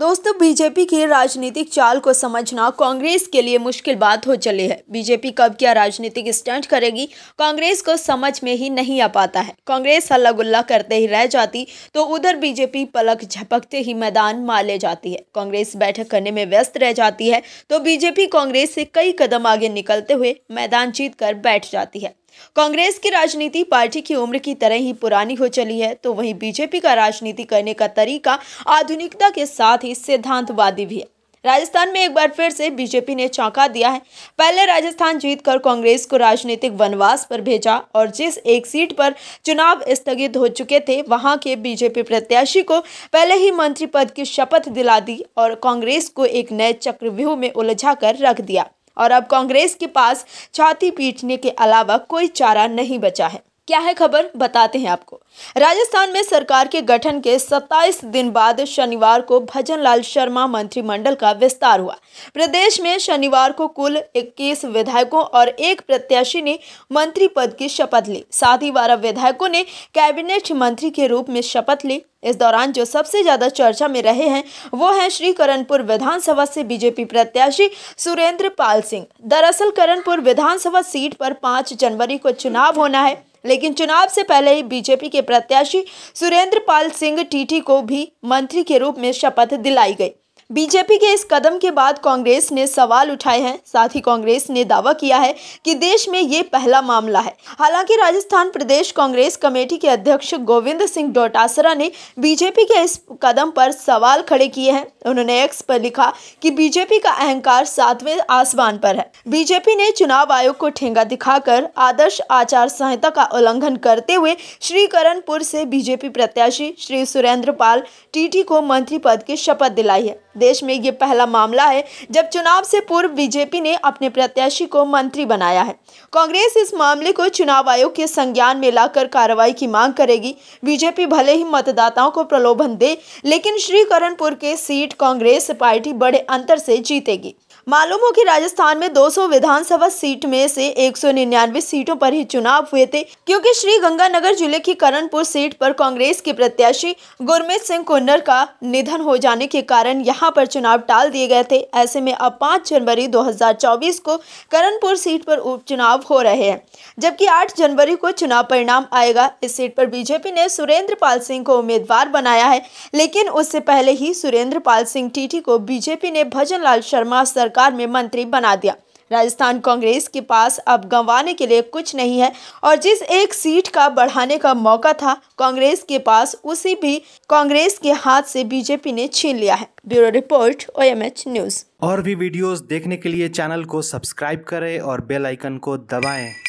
दोस्तों बीजेपी की राजनीतिक चाल को समझना कांग्रेस के लिए मुश्किल बात हो चली है बीजेपी कब क्या राजनीतिक स्टंट करेगी कांग्रेस को समझ में ही नहीं आ पाता है कांग्रेस हल्ला गुल्ला करते ही रह जाती तो उधर बीजेपी पलक झपकते ही मैदान मार ले जाती है कांग्रेस बैठक करने में व्यस्त रह जाती है तो बीजेपी कांग्रेस से कई कदम आगे निकलते हुए मैदान जीत कर बैठ जाती है कांग्रेस की राजनीति पार्टी की उम्र की तरह ही पुरानी हो चली है तो वहीं बीजेपी का राजनीति करने का तरीका आधुनिकता के साथ ही सिद्धांतवादी भी है राजस्थान में एक बार फिर से बीजेपी ने चौंका दिया है पहले राजस्थान जीतकर कांग्रेस को राजनीतिक वनवास पर भेजा और जिस एक सीट पर चुनाव स्थगित हो चुके थे वहां के बीजेपी प्रत्याशी को पहले ही मंत्री पद की शपथ दिला दी और कांग्रेस को एक नए चक्रव्यूह में उलझा कर रख दिया और अब कांग्रेस के पास छाती पीटने के अलावा कोई चारा नहीं बचा है क्या है खबर बताते हैं आपको राजस्थान में सरकार के गठन के 27 दिन बाद शनिवार को भजन लाल शर्मा मंत्रिमंडल का विस्तार हुआ प्रदेश में शनिवार को कुल 21 विधायकों और एक प्रत्याशी ने मंत्री पद की शपथ ली साथ ही बारह विधायकों ने कैबिनेट मंत्री के रूप में शपथ ली इस दौरान जो सबसे ज्यादा चर्चा में रहे हैं वो है श्री करणपुर विधानसभा से बीजेपी प्रत्याशी सुरेंद्र पाल सिंह दरअसल करणपुर विधानसभा सीट पर पांच जनवरी को चुनाव होना है लेकिन चुनाव से पहले ही बीजेपी के प्रत्याशी सुरेंद्र पाल सिंह टीटी को भी मंत्री के रूप में शपथ दिलाई गई बीजेपी के इस कदम के बाद कांग्रेस ने सवाल उठाए हैं साथ ही कांग्रेस ने दावा किया है कि देश में ये पहला मामला है हालांकि राजस्थान प्रदेश कांग्रेस कमेटी के अध्यक्ष गोविंद सिंह डोटासरा ने बीजेपी के इस कदम पर सवाल खड़े किए हैं उन्होंने एक्स पर लिखा कि बीजेपी का अहंकार सातवें आसमान पर है बीजेपी ने चुनाव आयोग को ठेंगा दिखाकर आदर्श आचार संहिता का उल्लंघन करते हुए श्री करणपुर से बीजेपी प्रत्याशी श्री सुरेंद्र पाल टीटी को मंत्री पद की शपथ दिलाई है देश में ये पहला मामला है जब चुनाव से पूर्व बीजेपी ने अपने प्रत्याशी को मंत्री बनाया है कांग्रेस इस मामले को चुनाव आयोग के संज्ञान में लाकर कार्रवाई की मांग करेगी बीजेपी भले ही मतदाताओं को प्रलोभन दे लेकिन श्री करणपुर के सीट कांग्रेस पार्टी बड़े अंतर से जीतेगी मालूम हो कि राजस्थान में 200 विधानसभा सीट में से 199 सीटों पर ही चुनाव हुए थे क्योंकि श्री गंगानगर जिले की करणपुर सीट पर कांग्रेस के प्रत्याशी गुरमीत सिंह कुन्नर का निधन हो जाने के कारण यहां यहां पर चुनाव टाल दिए गए थे ऐसे में अब 5 जनवरी 2024 को करनपुर सीट पर उपचुनाव हो रहे हैं जबकि 8 जनवरी को चुनाव परिणाम आएगा इस सीट पर बीजेपी ने सुरेंद्र पाल सिंह को उम्मीदवार बनाया है लेकिन उससे पहले ही सुरेंद्र पाल सिंह टीटी को बीजेपी ने भजन लाल शर्मा सरकार में मंत्री बना दिया राजस्थान कांग्रेस के पास अब गंवाने के लिए कुछ नहीं है और जिस एक सीट का बढ़ाने का मौका था कांग्रेस के पास उसी भी कांग्रेस के हाथ से बीजेपी ने छीन लिया है ब्यूरो रिपोर्ट एच न्यूज और भी वीडियोस देखने के लिए चैनल को सब्सक्राइब करें और बेल आइकन को दबाएं